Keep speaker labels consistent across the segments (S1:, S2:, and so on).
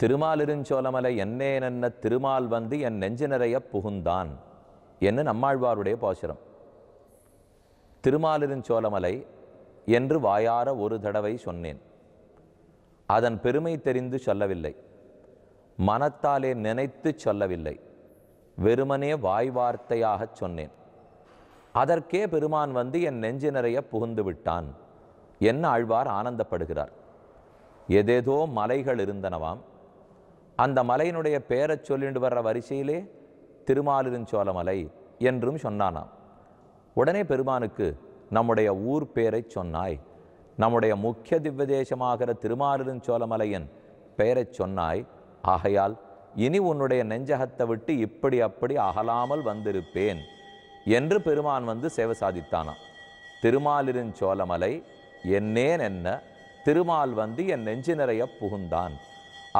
S1: திருமாலிருஞ்சோலமலை என்னே நன்ன திருமால் வந்து என் நெஞ்சு நிறைய புகுந்தான் என்று நம்மாழ்வாருடைய பாசுரம் திருமாலிருஞ்சோலமலை என்று வாயார ஒரு தடவை சொன்னேன் அதன் பெருமை தெரிந்து சொல்லவில்லை மனத்தாலே நினைத்து சொல்லவில்லை வெறுமனே வாய் வார்த்தையாகச் சொன்னேன் அதற்கே பெருமான் வந்து என் நெஞ்சு நிறைய புகுந்து விட்டான் என்ன ஆழ்வார் ஆனந்தப்படுகிறார் எதேதோ மலைகள் இருந்தனவாம் அந்த மலையினுடைய பெயரை சொல்லிட்டு வர்ற வரிசையிலே திருமாலிருஞ்சோல மலை என்றும் சொன்னானாம் உடனே பெருமானுக்கு நம்முடைய ஊர் பெயரை சொன்னாய் நம்முடைய முக்கிய திவ்யதேசமாகிற திருமாலிருஞ்சோலமலையின் பெயரை சொன்னாய் ஆகையால் இனி உன்னுடைய நெஞ்சகத்தை விட்டு இப்படி அப்படி அகலாமல் வந்திருப்பேன் என்று பெருமான் வந்து சேவை சாதித்தானாம் திருமாலிருஞ்சோலமலை என்னேன் என்ன திருமால் வந்து என் நெஞ்சு நிறைய புகுந்தான்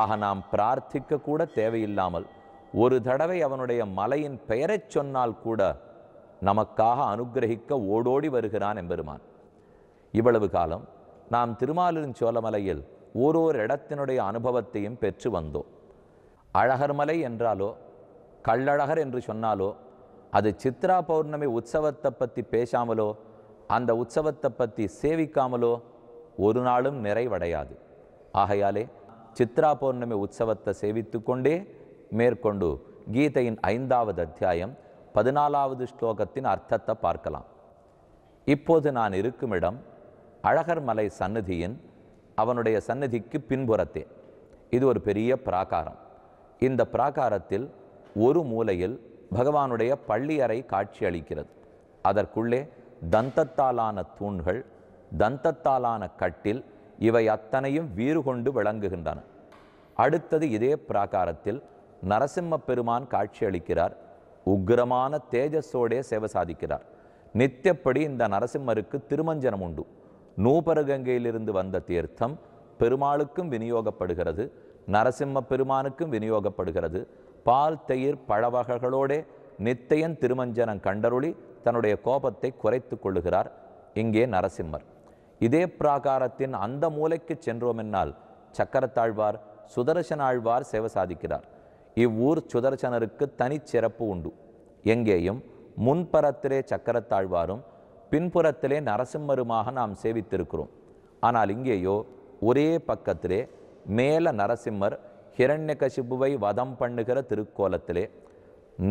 S1: ஆக நாம் பிரார்த்திக்க கூட தேவையில்லாமல் ஒரு தடவை அவனுடைய மலையின் பெயரைச் சொன்னால் கூட நமக்காக அனுகிரகிக்க ஓடோடி வருகிறான் எம்பெருமான் இவ்வளவு காலம் நாம் திருமாலின் சோழமலையில் ஓரோர் இடத்தினுடைய அனுபவத்தையும் பெற்று வந்தோம் அழகர் மலை என்றாலோ கள்ளழகர் என்று சொன்னாலோ அது சித்ரா பௌர்ணமி உற்சவத்தை பற்றி பேசாமலோ அந்த உற்சவத்தை பற்றி சேவிக்காமலோ ஒரு நாளும் நிறைவடையாது ஆகையாலே சித்ரா பௌர்ணமி உற்சவத்தை சேவித்து கொண்டே மேற்கொண்டு கீதையின் ஐந்தாவது அத்தியாயம் பதினாலாவது ஸ்லோகத்தின் அர்த்தத்தை பார்க்கலாம் இப்போது நான் இருக்கும் இடம் அழகர் மலை சன்னதியின் அவனுடைய சன்னதிக்கு பின்புறத்தே இது ஒரு பெரிய பிராகாரம் இந்த பிராகாரத்தில் ஒரு மூலையில் பகவானுடைய பள்ளியறை காட்சியளிக்கிறது அதற்குள்ளே தந்தத்தாலான தூண்கள் தந்தத்தாலான கட்டில் இவை அத்தனையும் வீறு கொண்டு விளங்குகின்றன அடுத்தது இதே பிராகாரத்தில் நரசிம்ம பெருமான் காட்சியளிக்கிறார் உக்ரமான தேஜஸோடே சேவை சாதிக்கிறார் நித்தியப்படி இந்த நரசிம்மருக்கு திருமஞ்சனம் உண்டு நூபரகங்கையிலிருந்து வந்த தீர்த்தம் பெருமாளுக்கும் விநியோகப்படுகிறது நரசிம்ம பெருமானுக்கும் விநியோகப்படுகிறது பால் தயிர் பழவகைகளோடே நித்தையன் திருமஞ்சனம் கண்டருளி தன்னுடைய கோபத்தை குறைத்து கொள்ளுகிறார் இங்கே நரசிம்மர் இதே பிராகாரத்தின் அந்த மூலைக்கு என்னால் சக்கரத்தாழ்வார் ஆழ்வார் சேவை சாதிக்கிறார் இவ்வூர் சுதர்சனருக்கு தனிச்சிறப்பு உண்டு எங்கேயும் முன்புறத்திலே சக்கரத்தாழ்வாரும் பின்புறத்திலே நரசிம்மருமாக நாம் சேவித்திருக்கிறோம் ஆனால் இங்கேயோ ஒரே பக்கத்திலே மேல நரசிம்மர் ஹிரண்யகசிபுவை வதம் பண்ணுகிற திருக்கோலத்திலே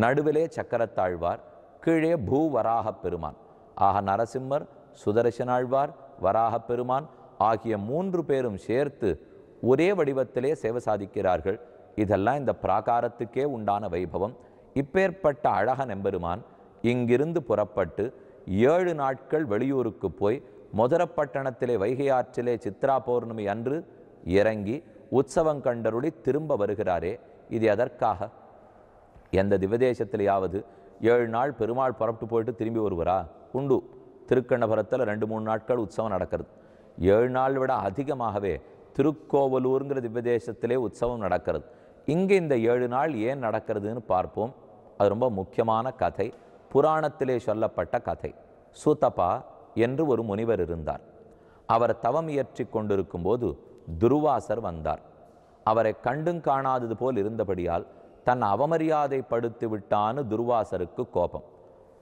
S1: நடுவிலே சக்கரத்தாழ்வார் கீழே பூவராக பெருமான் ஆக நரசிம்மர் சுதர்சனாழ்வார் வராக பெருமான் ஆகிய மூன்று பேரும் சேர்த்து ஒரே வடிவத்திலே சேவை சாதிக்கிறார்கள் இதெல்லாம் இந்த பிராகாரத்துக்கே உண்டான வைபவம் இப்பேற்பட்ட அழக நெம்பெருமான் இங்கிருந்து புறப்பட்டு ஏழு நாட்கள் வெளியூருக்கு போய் மொதரப்பட்டணத்திலே வைகை ஆற்றிலே சித்ரா பௌர்ணமி அன்று இறங்கி உற்சவம் கண்டருளி திரும்ப வருகிறாரே இது எதற்காக எந்த திவதேசத்திலேயாவது ஏழு நாள் பெருமாள் புறப்பட்டு போயிட்டு திரும்பி வருவரா உண்டு திருக்கண்ணபுரத்தில் ரெண்டு மூணு நாட்கள் உற்சவம் நடக்கிறது ஏழு நாள் விட அதிகமாகவே திருக்கோவலூருங்கிற திவ்யதேசத்திலே உற்சவம் நடக்கிறது இங்கே இந்த ஏழு நாள் ஏன் நடக்கிறதுன்னு பார்ப்போம் அது ரொம்ப முக்கியமான கதை புராணத்திலே சொல்லப்பட்ட கதை சூத்தப்பா என்று ஒரு முனிவர் இருந்தார் அவர் தவம் இயற்றி கொண்டிருக்கும் போது துருவாசர் வந்தார் அவரை கண்டும் காணாதது போல் இருந்தபடியால் தன் அவமரியாதைப்படுத்தி விட்டான்னு துருவாசருக்கு கோபம்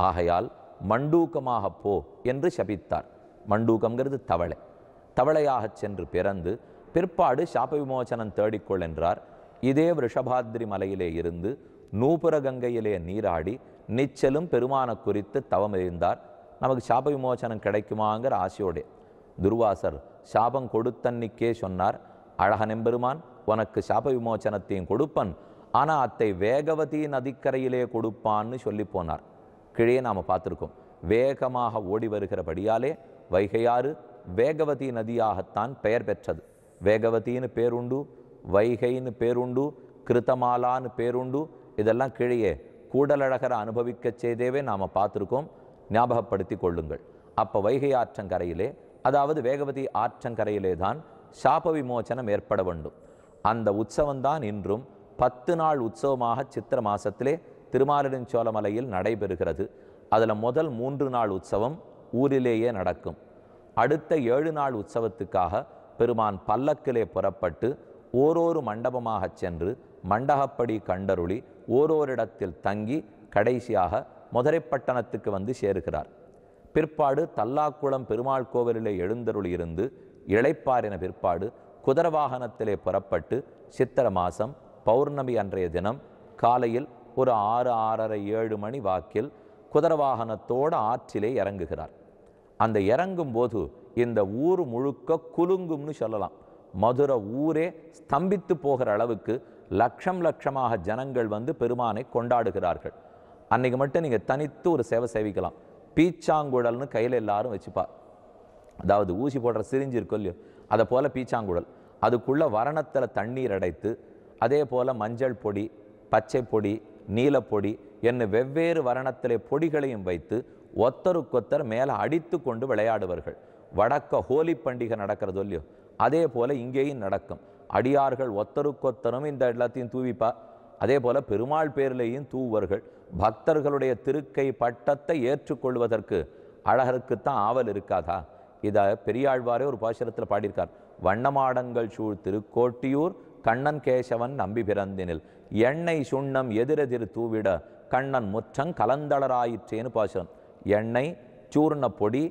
S1: ஆகையால் மண்டூக்கமாக போ என்று சபித்தார் மண்டூக்கம்ங்கிறது தவளை தவளையாகச் சென்று பிறந்து பிற்பாடு சாப விமோசனம் தேடிக்கொள் என்றார் இதே ரிஷபாத்ரி மலையிலே இருந்து கங்கையிலே நீராடி நிச்சலும் பெருமானை குறித்து தவம் இருந்தார் நமக்கு சாப விமோசனம் கிடைக்குமாங்கிற ஆசையோடே துர்வாசர் சாபம் கொடுத்தன்னிக்கே சொன்னார் அழகனெம்பெருமான் உனக்கு சாப விமோச்சனத்தையும் கொடுப்பன் ஆனால் அத்தை வேகவதி நதிக்கரையிலே கொடுப்பான்னு சொல்லி போனார் கீழே நாம் பார்த்துருக்கோம் வேகமாக ஓடி வருகிறபடியாலே வைகையாறு வேகவதி நதியாகத்தான் பெயர் பெற்றது வேகவத்தின்னு பேருண்டு வைகைன்னு பேருண்டு கிருத்தமாலான்னு பேருண்டு இதெல்லாம் கீழே கூடலழகரை அனுபவிக்க செய்தேவே நாம் பார்த்துருக்கோம் ஞாபகப்படுத்தி கொள்ளுங்கள் அப்போ வைகை ஆற்றங்கரையிலே அதாவது வேகவதி ஆற்றங்கரையிலே தான் சாப விமோச்சனம் ஏற்பட வேண்டும் அந்த உற்சவம்தான் இன்றும் பத்து நாள் உற்சவமாக சித்திர மாசத்திலே திருமாலிருஞ்சோலமலையில் நடைபெறுகிறது அதில் முதல் மூன்று நாள் உற்சவம் ஊரிலேயே நடக்கும் அடுத்த ஏழு நாள் உற்சவத்துக்காக பெருமான் பல்லக்கிலே புறப்பட்டு ஓரோரு மண்டபமாகச் சென்று மண்டகப்படி கண்டருளி ஓரோரிடத்தில் தங்கி கடைசியாக மதுரைப்பட்டணத்துக்கு வந்து சேருகிறார் பிற்பாடு தல்லாக்குளம் பெருமாள் கோவிலிலே எழுந்தருள் இருந்து இழைப்பாரின பிற்பாடு குதிரவாகனத்திலே புறப்பட்டு சித்திர மாதம் பௌர்ணமி அன்றைய தினம் காலையில் ஒரு ஆறு ஆறரை ஏழு மணி வாக்கில் குதிரை வாகனத்தோடு ஆற்றிலே இறங்குகிறார் அந்த இறங்கும் போது இந்த ஊர் முழுக்க குலுங்கும்னு சொல்லலாம் மதுரை ஊரே ஸ்தம்பித்து போகிற அளவுக்கு லட்சம் லட்சமாக ஜனங்கள் வந்து பெருமானை கொண்டாடுகிறார்கள் அன்றைக்கு மட்டும் நீங்கள் தனித்து ஒரு சேவை சேவிக்கலாம் பீச்சாங்குழல்னு கையில் எல்லாரும் வச்சுப்பார் அதாவது ஊசி போடுற சிரிஞ்சு இருக்கும் இல்லையோ அதை போல் பீச்சாங்குழல் அதுக்குள்ளே வரணத்தில் தண்ணீர் அடைத்து அதே போல் மஞ்சள் பொடி பச்சை பொடி நீலப்பொடி என்ன வெவ்வேறு வரணத்திலே பொடிகளையும் வைத்து ஒத்தருக்கொத்தர் மேலே அடித்து கொண்டு விளையாடுவார்கள் வடக்க ஹோலி பண்டிகை நடக்கிறதோ இல்லையோ அதே போல் இங்கேயும் நடக்கும் அடியார்கள் ஒத்தருக்கொத்தரும் இந்த எல்லாத்தையும் தூவிப்பா அதே போல் பெருமாள் பேரிலேயும் தூவர்கள் பக்தர்களுடைய திருக்கை பட்டத்தை ஏற்றுக்கொள்வதற்கு அழகருக்குத்தான் ஆவல் இருக்காதா இதை பெரியாழ்வாரே ஒரு பாசுரத்தில் பாடியிருக்கார் வண்ணமாடங்கள் சூழ் திருக்கோட்டியூர் கண்ணன் கேசவன் நம்பி பிறந்தினில் எண்ணெய் சுண்ணம் எதிரெதிர் தூவிட கண்ணன் முற்றம் கலந்தளராயிற்றேன்னு பாசுரம் எண்ணெய் சூர்ண பொடி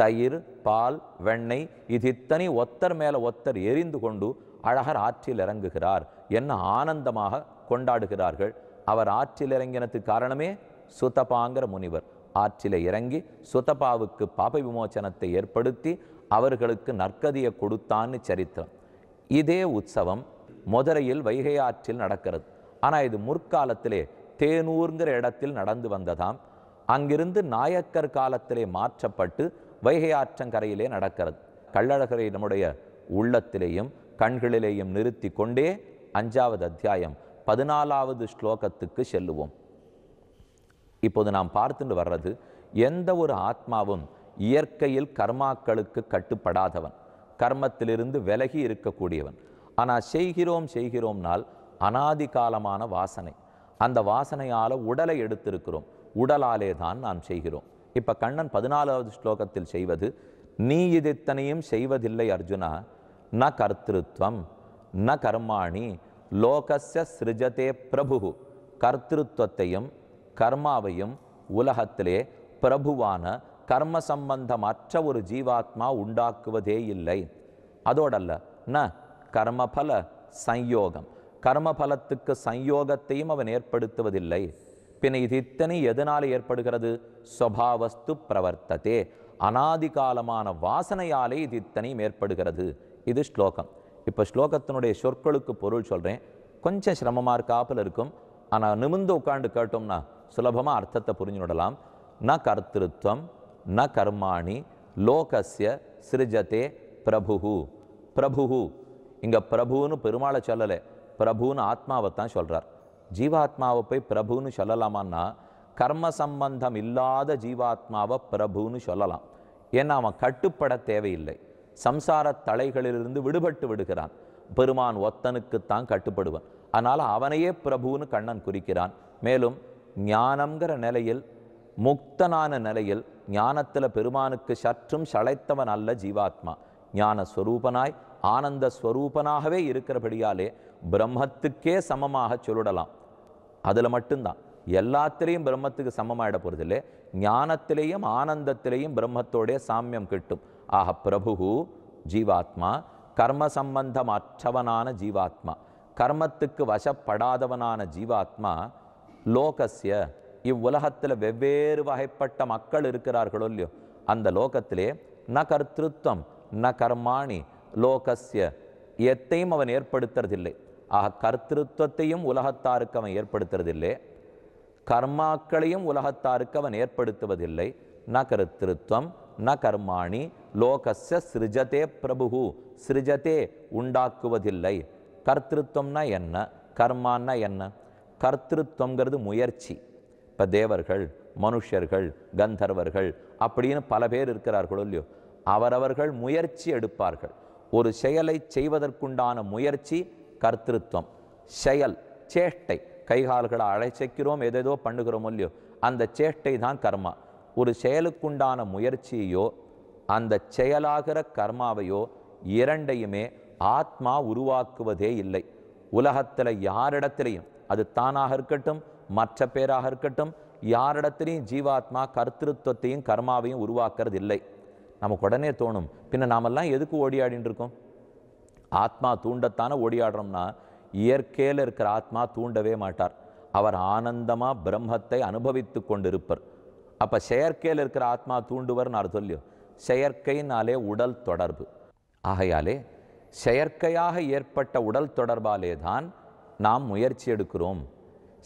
S1: தயிர் பால் வெண்ணெய் இது இத்தனை ஒத்தர் மேலே ஒத்தர் எரிந்து கொண்டு அழகர் ஆற்றில் இறங்குகிறார் என்ன ஆனந்தமாக கொண்டாடுகிறார்கள் அவர் ஆற்றில் இறங்கினதுக்கு காரணமே சுதபாங்கிற முனிவர் ஆற்றில இறங்கி சுதபாவுக்கு பாப விமோச்சனத்தை ஏற்படுத்தி அவர்களுக்கு நற்கதியை கொடுத்தான்னு சரித்திரம் இதே உற்சவம் மதுரையில் வைகை ஆற்றில் நடக்கிறது ஆனால் இது முற்காலத்திலே தேனூருங்கிற இடத்தில் நடந்து வந்ததாம் அங்கிருந்து நாயக்கர் காலத்திலே மாற்றப்பட்டு வைகை ஆற்றங்கரையிலே நடக்கிறது கள்ளழகரை நம்முடைய உள்ளத்திலேயும் கண்களிலேயும் நிறுத்தி கொண்டே அஞ்சாவது அத்தியாயம் பதினாலாவது ஸ்லோகத்துக்கு செல்லுவோம் இப்போது நாம் பார்த்துட்டு வர்றது எந்த ஒரு ஆத்மாவும் இயற்கையில் கர்மாக்களுக்கு கட்டுப்படாதவன் கர்மத்திலிருந்து விலகி இருக்கக்கூடியவன் ஆனால் செய்கிறோம் செய்கிறோம்னால் அனாதி காலமான வாசனை அந்த வாசனையால் உடலை எடுத்திருக்கிறோம் உடலாலே தான் நாம் செய்கிறோம் இப்போ கண்ணன் பதினாலாவது ஸ்லோகத்தில் செய்வது நீ இது செய்வதில்லை அர்ஜுனா ந கர்த்திருவம் ந கர்மாணி லோகஸ்ய சிருஜதே பிரபு கர்த்திருவத்தையும் கர்மாவையும் உலகத்திலே பிரபுவான கர்ம சம்பந்தமற்ற ஒரு ஜீவாத்மா உண்டாக்குவதே இல்லை அதோடல்ல ந கர்மபல சயோகம் கர்மபலத்துக்கு சயோகத்தையும் அவன் ஏற்படுத்துவதில்லை பின் இது இத்தனை எதனால் ஏற்படுகிறது சுவாவஸ்து பிரவர்த்ததே அனாதிகாலமான வாசனையாலே இது இத்தனையும் ஏற்படுகிறது இது ஸ்லோகம் இப்போ ஸ்லோகத்தினுடைய சொற்களுக்கு பொருள் சொல்கிறேன் கொஞ்சம் சிரமமாக இருக்காப்பில் இருக்கும் ஆனால் நிமிந்து உட்காந்து கேட்டோம்னா சுலபமாக அர்த்தத்தை புரிஞ்சு விடலாம் ந கர்த்திருவம் ந கர்மாணி லோகசிய சிருஜதே பிரபு பிரபு இங்கே பிரபுன்னு பெருமாளை சொல்லலை பிரபுன்னு ஆத்மாவை தான் சொல்கிறார் ஜீவாத்மாவை போய் பிரபுன்னு சொல்லலாமான்னா கர்ம சம்பந்தம் இல்லாத ஜீவாத்மாவை பிரபுன்னு சொல்லலாம் ஏன்னா அவன் கட்டுப்பட தேவையில்லை சம்சார தலைகளிலிருந்து விடுபட்டு விடுகிறான் பெருமான் ஒத்தனுக்குத்தான் கட்டுப்படுவன் அதனால் அவனையே பிரபுன்னு கண்ணன் குறிக்கிறான் மேலும் ஞானம்ங்கிற நிலையில் முக்தனான நிலையில் ஞானத்தில் பெருமானுக்கு சற்றும் சளைத்தவன் அல்ல ஜீவாத்மா ஞான ஸ்வரூபனாய் ஆனந்த ஸ்வரூபனாகவே இருக்கிறபடியாலே பிரம்மத்துக்கே சமமாக சொல்லிடலாம் அதில் மட்டும்தான் எல்லாத்திலையும் பிரம்மத்துக்கு சமமாயிட போகிறதில்லை ஞானத்திலேயும் ஆனந்தத்திலேயும் பிரம்மத்தோடைய சாமியம் கிட்டும் ஆக பிரபு ஜீவாத்மா கர்ம சம்பந்தம் அற்றவனான ஜீவாத்மா கர்மத்துக்கு வசப்படாதவனான ஜீவாத்மா லோகசிய இவ்வுலகத்தில் வெவ்வேறு வகைப்பட்ட மக்கள் இருக்கிறார்களோ இல்லையோ அந்த லோகத்திலே ந கர்த்திருவம் ந கர்மாணி லோகஸ்ய எத்தையும் அவன் ஏற்படுத்துறதில்லை ஆக கர்த்திருவத்தையும் உலகத்தாருக்கு அவன் ஏற்படுத்துறதில்லை கர்மாக்களையும் உலகத்தாருக்கு அவன் ஏற்படுத்துவதில்லை ந கருத்திருவம் ந கர்மாணி லோகஸ்ய சிருஜதே பிரபு சிருஜதே உண்டாக்குவதில்லை கர்த்திருவம்னா என்ன கர்மான்னா என்ன கர்த்திருவங்கிறது முயற்சி இப்போ தேவர்கள் மனுஷர்கள் கந்தர்வர்கள் அப்படின்னு பல பேர் இருக்கிறார்களோ இல்லையோ அவரவர்கள் முயற்சி எடுப்பார்கள் ஒரு செயலை செய்வதற்குண்டான முயற்சி கர்த்திருவம் செயல் சேஷ்டை கைகால்களை அழைச்சிக்கிறோம் எதேதோ பண்ணுகிறோம் இல்லையோ அந்த சேஷ்டை தான் கர்மா ஒரு செயலுக்குண்டான முயற்சியையோ அந்த செயலாகிற கர்மாவையோ இரண்டையுமே ஆத்மா உருவாக்குவதே இல்லை உலகத்தில் யாரிடத்திலையும் அது தானாக இருக்கட்டும் மற்ற பேராக இருக்கட்டும் யாரிடத்திலையும் ஜீவாத்மா கர்த்திருவத்தையும் கர்மாவையும் உருவாக்குறது இல்லை நமக்கு உடனே தோணும் பின்ன நாமெல்லாம் எதுக்கு ஓடியாடின்னு இருக்கோம் ஆத்மா தூண்டத்தானே ஓடியாடுறோம்னா இயற்கையில் இருக்கிற ஆத்மா தூண்டவே மாட்டார் அவர் ஆனந்தமாக பிரம்மத்தை அனுபவித்து கொண்டிருப்பர் அப்போ செயற்கையில் இருக்கிற ஆத்மா தூண்டுவர் நான் சொல்லியோ செயற்கையினாலே உடல் தொடர்பு ஆகையாலே செயற்கையாக ஏற்பட்ட உடல் தொடர்பாலே தான் நாம் முயற்சி எடுக்கிறோம்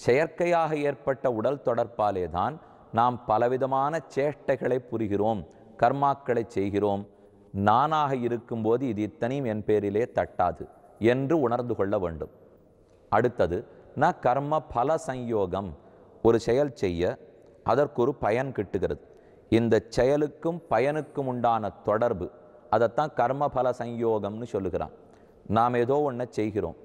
S1: செயற்கையாக ஏற்பட்ட உடல் தொடர்பாலே தான் நாம் பலவிதமான சேஷ்டைகளை புரிகிறோம் கர்மாக்களை செய்கிறோம் நானாக இருக்கும்போது இது இத்தனையும் என் பேரிலே தட்டாது என்று உணர்ந்து கொள்ள வேண்டும் அடுத்தது ந கர்ம பல சங்கயோகம் ஒரு செயல் செய்ய அதற்கொரு பயன் கிட்டுகிறது இந்த செயலுக்கும் பயனுக்கும் உண்டான தொடர்பு அதைத்தான் கர்ம பல சங்கயோகம்னு சொல்லுகிறான் நாம் ஏதோ ஒன்றை செய்கிறோம்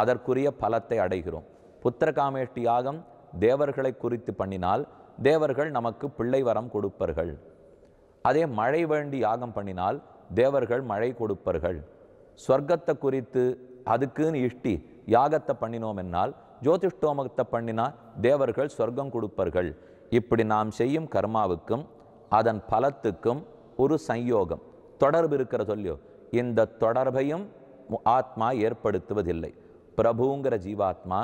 S1: அதற்குரிய பலத்தை அடைகிறோம் புத்திரகாமேஷ்டி யாகம் தேவர்களை குறித்து பண்ணினால் தேவர்கள் நமக்கு பிள்ளை வரம் கொடுப்பார்கள் அதே மழை வேண்டி யாகம் பண்ணினால் தேவர்கள் மழை கொடுப்பர்கள் ஸ்வர்க்கத்தை குறித்து அதுக்குன்னு இஷ்டி யாகத்தை பண்ணினோம் என்னால் ஜோதிஷ்டோமத்தை பண்ணினால் தேவர்கள் சொர்க்கம் கொடுப்பர்கள் இப்படி நாம் செய்யும் கர்மாவுக்கும் அதன் பலத்துக்கும் ஒரு சயோகம் தொடர்பு இருக்கிற சொல்லியோ இந்த தொடர்பையும் ஆத்மா ஏற்படுத்துவதில்லை பிரபுங்கிற ஜீவாத்மா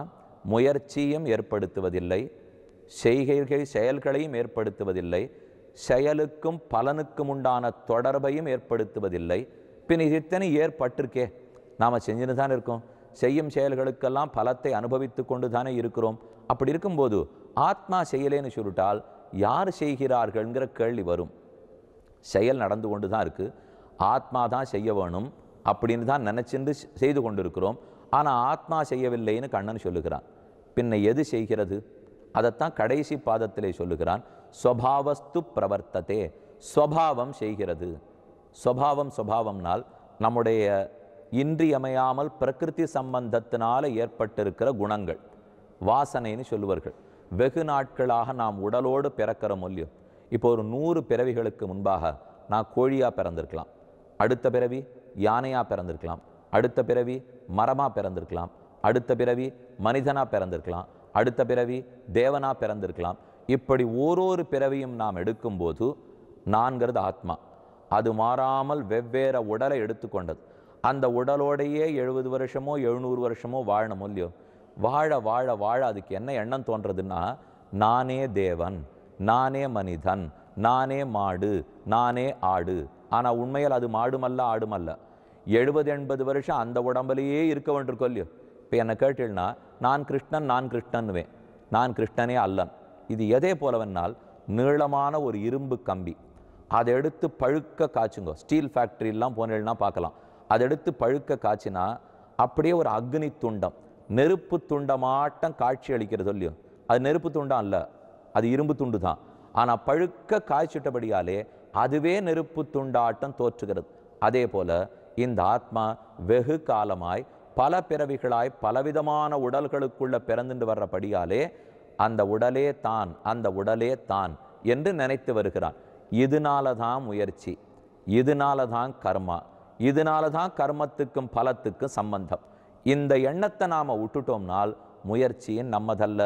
S1: முயற்சியும் ஏற்படுத்துவதில்லை செய்கைகள் செயல்களையும் ஏற்படுத்துவதில்லை செயலுக்கும் பலனுக்கும் உண்டான தொடர்பையும் ஏற்படுத்துவதில்லை பின் இது இத்தனை ஏற்பட்டிருக்கே நாம் செஞ்சுன்னு தான் இருக்கோம் செய்யும் செயல்களுக்கெல்லாம் பலத்தை அனுபவித்து கொண்டு தானே இருக்கிறோம் அப்படி இருக்கும்போது ஆத்மா செய்யலேன்னு சொல்லிட்டால் யார் செய்கிறார்கள்ங்கிற கேள்வி வரும் செயல் நடந்து கொண்டு தான் இருக்குது ஆத்மா தான் செய்ய வேணும் அப்படின்னு தான் நினச்சிருந்து செய்து கொண்டிருக்கிறோம் ஆனால் ஆத்மா செய்யவில்லைன்னு கண்ணன் சொல்லுகிறான் பின்ன எது செய்கிறது அதைத்தான் கடைசி பாதத்திலே சொல்லுகிறான் ஸ்வபாவஸ்து பிரவர்த்ததே ஸ்வபாவம் செய்கிறது ஸ்வபாவம் ஸ்வபாவம்னால் நம்முடைய இன்றியமையாமல் பிரகிருதி சம்பந்தத்தினால ஏற்பட்டிருக்கிற குணங்கள் வாசனைன்னு சொல்லுவார்கள் வெகு நாட்களாக நாம் உடலோடு பிறக்கிற மொழியும் இப்போ ஒரு நூறு பிறவிகளுக்கு முன்பாக நான் கோழியாக பிறந்திருக்கலாம் அடுத்த பிறவி யானையாக பிறந்திருக்கலாம் அடுத்த பிறவி மரமாக பிறந்திருக்கலாம் அடுத்த பிறவி மனிதனாக பிறந்திருக்கலாம் அடுத்த பிறவி தேவனாக பிறந்திருக்கலாம் இப்படி ஓரொரு பிறவியும் நாம் எடுக்கும்போது நான்கிறது ஆத்மா அது மாறாமல் வெவ்வேறு உடலை எடுத்துக்கொண்டது அந்த உடலோடையே எழுபது வருஷமோ எழுநூறு வருஷமோ வாழணும் இல்லையோ வாழ வாழ வாழ அதுக்கு என்ன எண்ணம் தோன்றதுன்னா நானே தேவன் நானே மனிதன் நானே மாடு நானே ஆடு ஆனால் உண்மையில் அது மாடுமல்ல ஆடுமல்ல எழுபது எண்பது வருஷம் அந்த உடம்புலையே இருக்க வேண்டியிருக்கோ இல்லையோ இப்போ என்னை கேட்டீங்கன்னா நான் கிருஷ்ணன் நான் கிருஷ்ணனுவேன் நான் கிருஷ்ணனே அல்லன் இது எதே போலவென்னால் நீளமான ஒரு இரும்பு கம்பி அதை எடுத்து பழுக்க காய்ச்சுங்கோ ஸ்டீல் ஃபேக்ட்ரிலாம் போனேன்னா பார்க்கலாம் அதை எடுத்து பழுக்க காய்ச்சினா அப்படியே ஒரு அக்னி துண்டம் நெருப்பு துண்டமாட்டம் காட்சி அளிக்கிறது இல்லையோ அது நெருப்பு துண்டம் அல்ல அது இரும்பு துண்டு தான் ஆனால் பழுக்க காய்ச்சிட்டபடியாலே அதுவே நெருப்பு துண்டாட்டம் தோற்றுகிறது அதே போல இந்த ஆத்மா வெகு காலமாய் பல பிறவிகளாய் பலவிதமான உடல்களுக்குள்ள பிறந்துட்டு வர்றபடியாலே அந்த உடலே தான் அந்த உடலே தான் என்று நினைத்து வருகிறான் இதனால தான் முயற்சி இதனால தான் கர்மா இதனால தான் கர்மத்துக்கும் பலத்துக்கும் சம்பந்தம் இந்த எண்ணத்தை நாம் விட்டுட்டோம்னால் முயற்சியின் நம்மதல்ல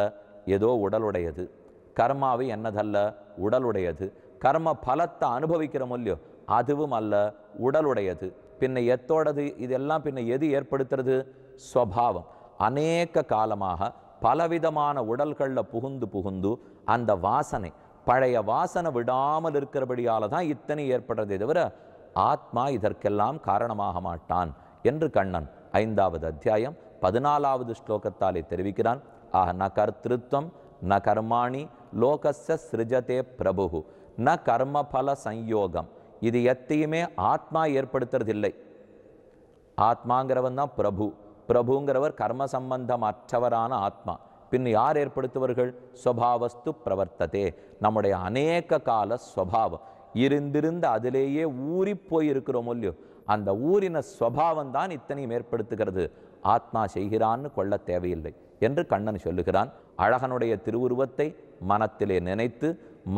S1: ஏதோ உடலுடையது கர்மாவை என்னதல்ல உடலுடையது கர்ம பலத்தை அனுபவிக்கிறோம் இல்லையோ அதுவும் அல்ல உடலுடையது பின்ன எத்தோடது இதெல்லாம் பின்ன எது ஏற்படுத்துறது ஸ்வபாவம் அநேக காலமாக பலவிதமான உடல்களில் புகுந்து புகுந்து அந்த வாசனை பழைய வாசனை விடாமல் இருக்கிறபடியால் தான் இத்தனை ஏற்படுறதே தவிர ஆத்மா இதற்கெல்லாம் காரணமாக மாட்டான் என்று கண்ணன் ஐந்தாவது அத்தியாயம் பதினாலாவது ஸ்லோகத்தாலே தெரிவிக்கிறான் ஆக ந கர்த்திருவம் ந கர்மாணி லோகச சிருஜதே பிரபு ந கர்மபல சயோகம் இது எத்தையுமே ஆத்மா ஏற்படுத்துறதில்லை ஆத்மாங்கிறவன் தான் பிரபு பிரபுங்கிறவர் கர்ம சம்பந்தம் அற்றவரான ஆத்மா பின் யார் ஏற்படுத்துவர்கள் சுவாவஸ்து பிரவர்த்ததே நம்முடைய அநேக கால ஸ்வபாவம் இருந்திருந்து அதிலேயே ஊறி போயிருக்கிறோம் இல்லையோ அந்த ஊரின ஸ்வபாவம் தான் இத்தனையும் ஏற்படுத்துகிறது ஆத்மா செய்கிறான்னு கொள்ள தேவையில்லை என்று கண்ணன் சொல்லுகிறான் அழகனுடைய திருவுருவத்தை மனத்திலே நினைத்து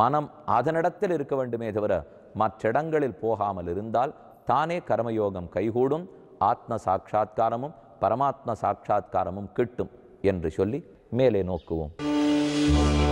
S1: மனம் அதனிடத்தில் இருக்க வேண்டுமே தவிர மற்ற இடங்களில் போகாமல் இருந்தால் தானே கர்மயோகம் கைகூடும் ஆத்ம சாட்சா்காரமும் பரமாத்ம சாட்சா்காரமும் கிட்டும் என்று சொல்லி மேலே நோக்குவோம்